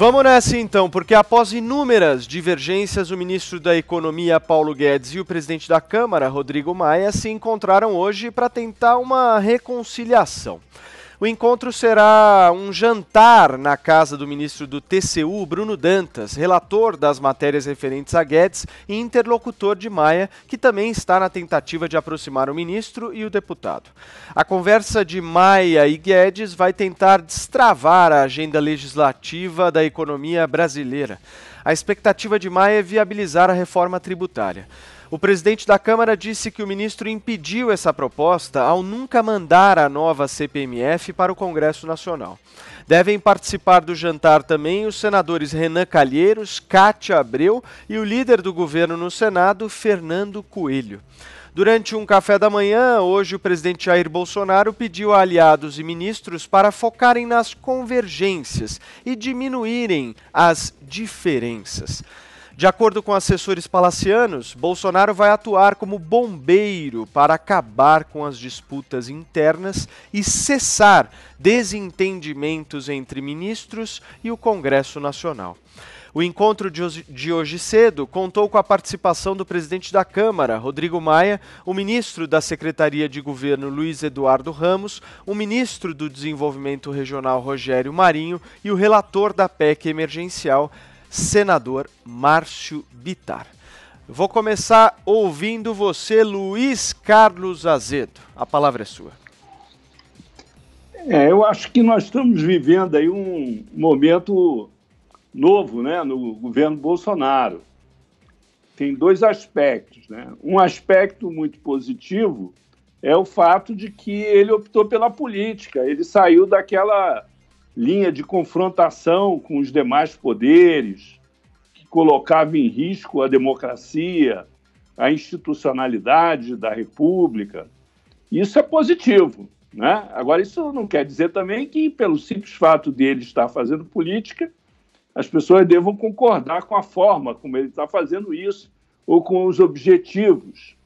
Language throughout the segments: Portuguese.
Vamos nessa então, porque após inúmeras divergências, o ministro da Economia Paulo Guedes e o presidente da Câmara Rodrigo Maia se encontraram hoje para tentar uma reconciliação. O encontro será um jantar na casa do ministro do TCU, Bruno Dantas, relator das matérias referentes a Guedes e interlocutor de Maia, que também está na tentativa de aproximar o ministro e o deputado. A conversa de Maia e Guedes vai tentar destravar a agenda legislativa da economia brasileira. A expectativa de Maia é viabilizar a reforma tributária. O presidente da Câmara disse que o ministro impediu essa proposta ao nunca mandar a nova CPMF para o Congresso Nacional. Devem participar do jantar também os senadores Renan Calheiros, Cátia Abreu e o líder do governo no Senado, Fernando Coelho. Durante um café da manhã, hoje, o presidente Jair Bolsonaro pediu a aliados e ministros para focarem nas convergências e diminuírem as diferenças. De acordo com assessores palacianos, Bolsonaro vai atuar como bombeiro para acabar com as disputas internas e cessar desentendimentos entre ministros e o Congresso Nacional. O encontro de hoje cedo contou com a participação do presidente da Câmara, Rodrigo Maia, o ministro da Secretaria de Governo, Luiz Eduardo Ramos, o ministro do Desenvolvimento Regional, Rogério Marinho, e o relator da PEC emergencial, senador Márcio Bitar. Vou começar ouvindo você, Luiz Carlos Azedo. A palavra é sua. É, eu acho que nós estamos vivendo aí um momento novo, né, no governo Bolsonaro. Tem dois aspectos, né? Um aspecto muito positivo é o fato de que ele optou pela política, ele saiu daquela linha de confrontação com os demais poderes, que colocava em risco a democracia, a institucionalidade da República. Isso é positivo. Né? Agora, isso não quer dizer também que, pelo simples fato de ele estar fazendo política, as pessoas devam concordar com a forma como ele está fazendo isso ou com os objetivos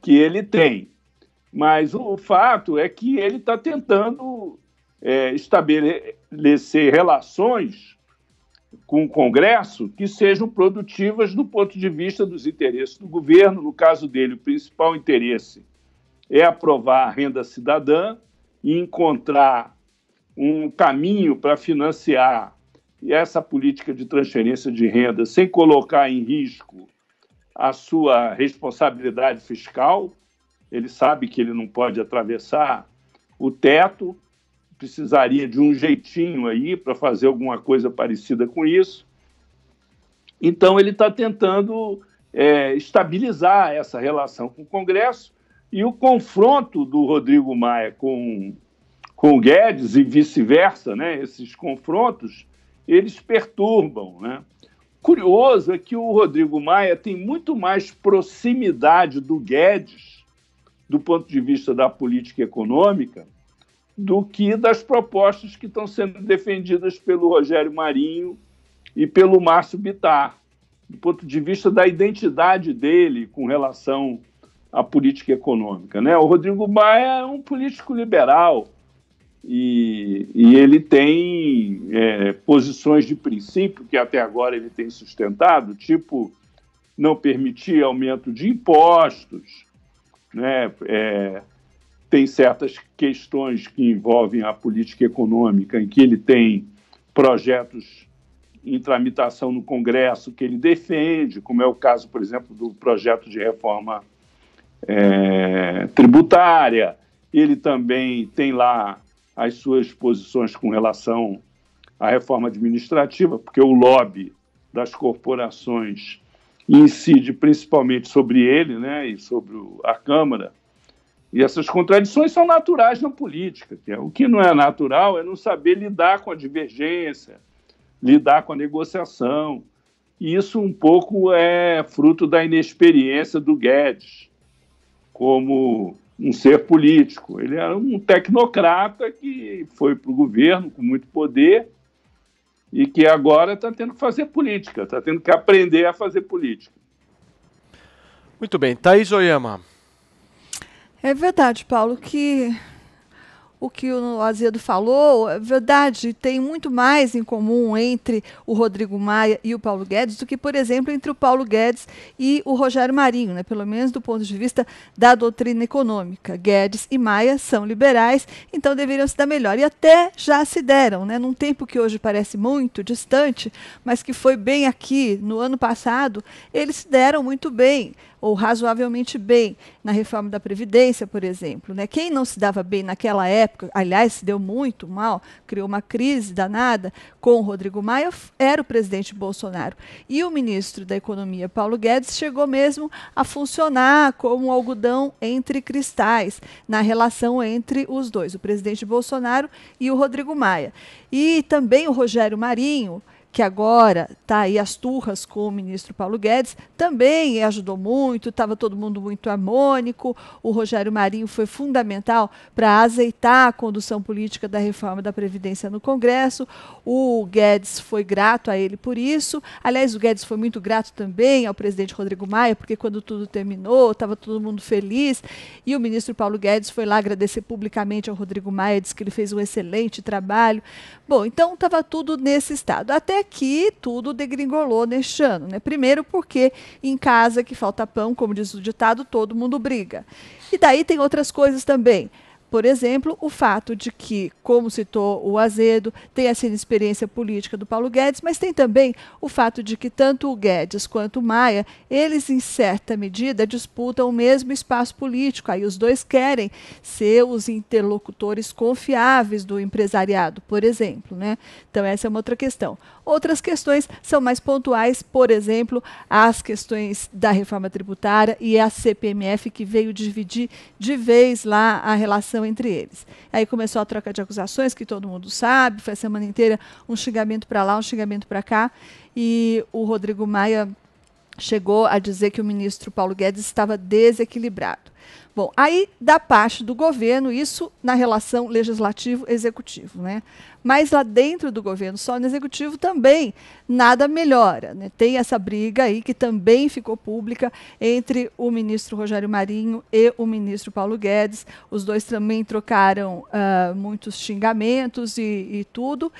que ele tem. Mas o fato é que ele está tentando é, estabelecer relações com o Congresso que sejam produtivas do ponto de vista dos interesses do governo. No caso dele, o principal interesse é aprovar a renda cidadã e encontrar um caminho para financiar essa política de transferência de renda sem colocar em risco a sua responsabilidade fiscal. Ele sabe que ele não pode atravessar o teto, precisaria de um jeitinho aí para fazer alguma coisa parecida com isso. Então, ele está tentando é, estabilizar essa relação com o Congresso e o confronto do Rodrigo Maia com, com o Guedes e vice-versa, né? esses confrontos, eles perturbam. Né? Curioso é que o Rodrigo Maia tem muito mais proximidade do Guedes, do ponto de vista da política econômica, do que das propostas que estão sendo defendidas pelo Rogério Marinho e pelo Márcio Bitar, do ponto de vista da identidade dele com relação à política econômica. Né? O Rodrigo Maia é um político liberal e, e ele tem é, posições de princípio que até agora ele tem sustentado, tipo não permitir aumento de impostos, né? É, tem certas questões que envolvem a política econômica, em que ele tem projetos em tramitação no Congresso que ele defende, como é o caso, por exemplo, do projeto de reforma é, tributária. Ele também tem lá as suas posições com relação à reforma administrativa, porque o lobby das corporações incide principalmente sobre ele né, e sobre a Câmara e essas contradições são naturais na política. É, o que não é natural é não saber lidar com a divergência, lidar com a negociação. E isso um pouco é fruto da inexperiência do Guedes como um ser político. Ele era um tecnocrata que foi para o governo com muito poder e que agora está tendo que fazer política, está tendo que aprender a fazer política. Muito bem. Thaís Oyama. É verdade, Paulo, que o que o Azedo falou, é verdade, tem muito mais em comum entre o Rodrigo Maia e o Paulo Guedes do que, por exemplo, entre o Paulo Guedes e o Rogério Marinho, né? pelo menos do ponto de vista da doutrina econômica. Guedes e Maia são liberais, então deveriam se dar melhor. E até já se deram, né? num tempo que hoje parece muito distante, mas que foi bem aqui no ano passado, eles se deram muito bem ou razoavelmente bem na reforma da Previdência, por exemplo. Né? Quem não se dava bem naquela época, aliás, se deu muito mal, criou uma crise danada com o Rodrigo Maia, era o presidente Bolsonaro. E o ministro da Economia, Paulo Guedes, chegou mesmo a funcionar como um algodão entre cristais na relação entre os dois, o presidente Bolsonaro e o Rodrigo Maia. E também o Rogério Marinho que agora está aí as turras com o ministro Paulo Guedes, também ajudou muito, estava todo mundo muito harmônico. O Rogério Marinho foi fundamental para azeitar a condução política da reforma da Previdência no Congresso. O Guedes foi grato a ele por isso. Aliás, o Guedes foi muito grato também ao presidente Rodrigo Maia, porque quando tudo terminou, estava todo mundo feliz. E o ministro Paulo Guedes foi lá agradecer publicamente ao Rodrigo Maia, disse que ele fez um excelente trabalho. Bom, então estava tudo nesse estado. Até que tudo degringolou neste ano. Né? Primeiro, porque em casa que falta pão, como diz o ditado, todo mundo briga. E daí tem outras coisas também. Por exemplo, o fato de que, como citou o Azedo, tem essa inexperiência política do Paulo Guedes, mas tem também o fato de que tanto o Guedes quanto o Maia, eles, em certa medida, disputam o mesmo espaço político. Aí os dois querem ser os interlocutores confiáveis do empresariado, por exemplo. Né? Então, essa é uma outra questão. Outras questões são mais pontuais, por exemplo, as questões da reforma tributária e a CPMF, que veio dividir de vez lá a relação entre eles. Aí começou a troca de acusações, que todo mundo sabe, foi a semana inteira um xingamento para lá, um xingamento para cá, e o Rodrigo Maia chegou a dizer que o ministro Paulo Guedes estava desequilibrado. Bom, aí da parte do governo, isso na relação legislativo-executivo, né? Mas lá dentro do governo, só no executivo também nada melhora, né? Tem essa briga aí que também ficou pública entre o ministro Rogério Marinho e o ministro Paulo Guedes. Os dois também trocaram uh, muitos xingamentos e, e tudo.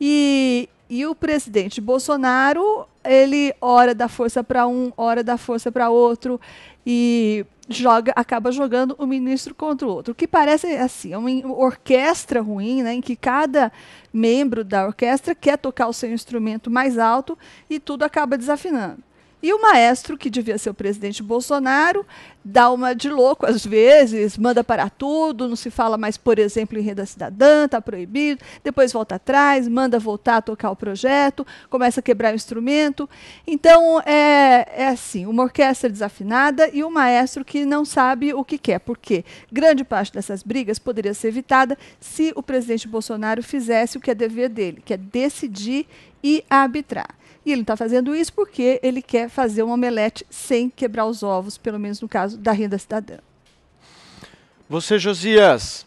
E, e o presidente Bolsonaro, ele ora dá força para um, ora dá força para outro e joga, acaba jogando o ministro contra o outro. O que parece assim, é uma orquestra ruim, né, em que cada membro da orquestra quer tocar o seu instrumento mais alto e tudo acaba desafinando. E o maestro, que devia ser o presidente Bolsonaro, dá uma de louco às vezes, manda para tudo, não se fala mais, por exemplo, em renda cidadã, está proibido, depois volta atrás, manda voltar a tocar o projeto, começa a quebrar o instrumento. Então, é, é assim, uma orquestra desafinada e um maestro que não sabe o que quer, porque grande parte dessas brigas poderia ser evitada se o presidente Bolsonaro fizesse o que é dever dele, que é decidir e arbitrar. E ele não está fazendo isso porque ele quer fazer um omelete sem quebrar os ovos, pelo menos no caso da renda cidadã. Você, Josias.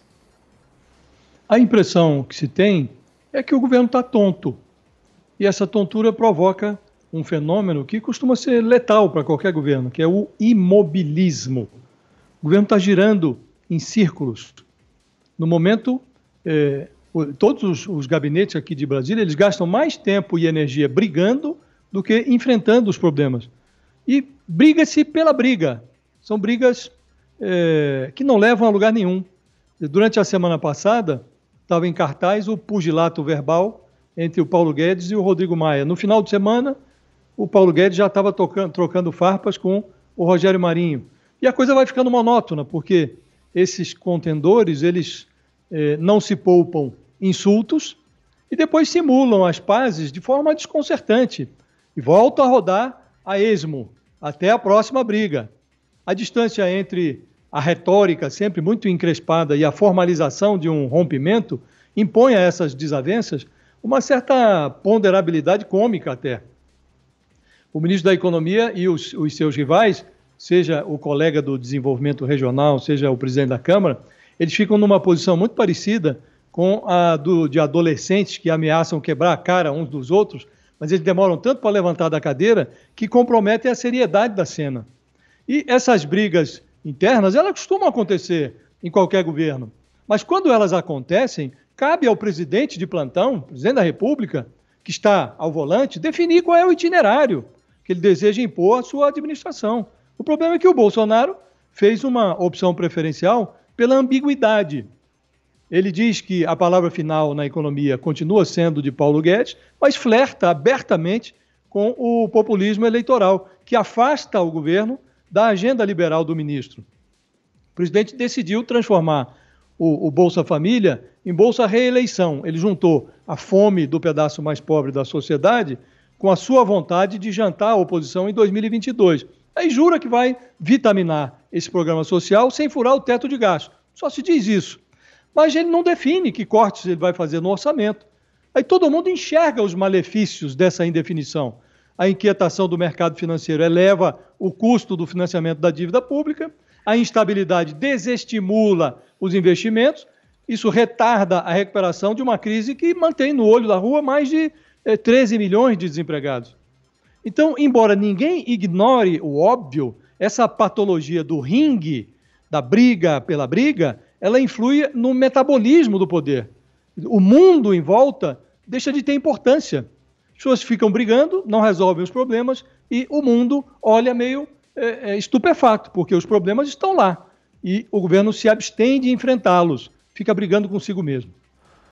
A impressão que se tem é que o governo está tonto. E essa tontura provoca um fenômeno que costuma ser letal para qualquer governo, que é o imobilismo. O governo está girando em círculos. No momento, eh, todos os, os, gabinetes aqui de Brasília, eles gastam mais tempo e energia brigando do que enfrentando os problemas. E briga-se pela briga. São brigas é, que não levam a lugar nenhum. Durante a semana passada, estava em cartaz o pugilato verbal entre o Paulo Guedes e o Rodrigo Maia. No final de semana, o Paulo Guedes já estava trocando farpas com o Rogério Marinho. E a coisa vai ficando monótona, porque esses contendores, eles eh, não se poupam insultos e depois simulam as pazes de forma desconcertante e volta a rodar a esmo até a próxima briga. A distância entre a retórica sempre muito encrespada e a formalização de um rompimento impõe a essas desavenças uma certa ponderabilidade cômica até. O ministro da Economia e os, os seus rivais, seja o colega do desenvolvimento regional, seja o presidente da Câmara, eles ficam numa posição muito parecida com a do, de adolescentes que ameaçam quebrar a cara uns dos outros mas eles demoram tanto para levantar da cadeira que comprometem a seriedade da cena. E essas brigas internas, elas costumam acontecer em qualquer governo. Mas quando elas acontecem, cabe ao presidente de plantão, presidente da República, que está ao volante, definir qual é o itinerário que ele deseja impor à sua administração. O problema é que o Bolsonaro fez uma opção preferencial pela ambiguidade. Ele diz que a palavra final na economia continua sendo de Paulo Guedes, mas flerta abertamente com o populismo eleitoral, que afasta o governo da agenda liberal do ministro. O presidente decidiu transformar o, o, Bolsa Família em Bolsa Reeleição. Ele juntou a fome do pedaço mais pobre da sociedade com a sua vontade de jantar a oposição em 2022. Aí jura que vai vitaminar esse programa social sem furar o teto de gasto. Só se diz isso mas ele não define que cortes ele vai fazer no orçamento. Aí todo mundo enxerga os malefícios dessa indefinição. A inquietação do mercado financeiro eleva o custo do financiamento da dívida pública, a instabilidade desestimula os investimentos, isso retarda a recuperação de uma crise que mantém no olho da rua mais de 13 eh, milhões de desempregados. Então, embora ninguém ignore o óbvio, essa patologia do ringue, da briga pela briga, ela influi no metabolismo do poder. O mundo em volta deixa de ter importância. As pessoas ficam brigando, não resolvem os problemas e o mundo olha meio é, é estupefato, porque os problemas estão lá e o governo se abstém de enfrentá-los, fica brigando consigo mesmo.